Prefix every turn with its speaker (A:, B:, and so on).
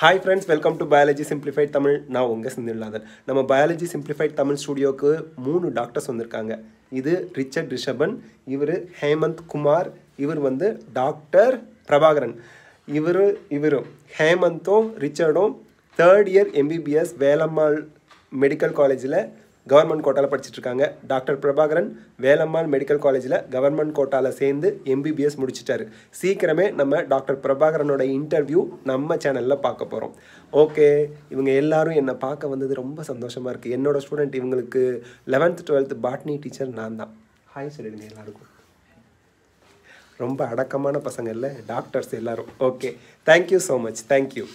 A: hi friends welcome to biology simplified Tamil நான் உங்கள் சிந்தில்லாதன் நம்ம பயாலஜி சிம்ப்ளிஃபைட் தமிழ் ஸ்டூடியோவுக்கு மூணு டாக்டர்ஸ் வந்திருக்காங்க இது ரிச்சர்ட் ரிஷபன் இவர் ஹேமந்த் குமார் இவர் வந்து டாக்டர் பிரபாகரன் இவர் இவரும் ஹேமந்தும் ரிச்சர்டும் third year MBBS Velammal medical காலேஜில் கவர்மெண்ட் கோட்டாவில் இருக்காங்க டாக்டர் பிரபாகரன் வேலம்மாள் மெடிக்கல் காலேஜில் கவர்மெண்ட் கோட்டாவில் சேர்ந்து எம்பிபிஎஸ் முடிச்சிட்டாரு சீக்கிரமே நம்ம டாக்டர் பிரபாகரனோட இன்டர்வியூ நம்ம சேனலில் பார்க்க போகிறோம் ஓகே இவங்க எல்லாரும் என்னை பார்க்க வந்தது ரொம்ப சந்தோஷமாக இருக்குது என்னோடய ஸ்டூடெண்ட் இவங்களுக்கு லெவன்த் டுவெல்த் பாட்னி டீச்சர் நான் தான் ஹாய் சொல்லிடுங்க எல்லாருக்கும் ரொம்ப அடக்கமான பசங்கள் இல்லை டாக்டர்ஸ் எல்லோரும் okay thank you so much thank you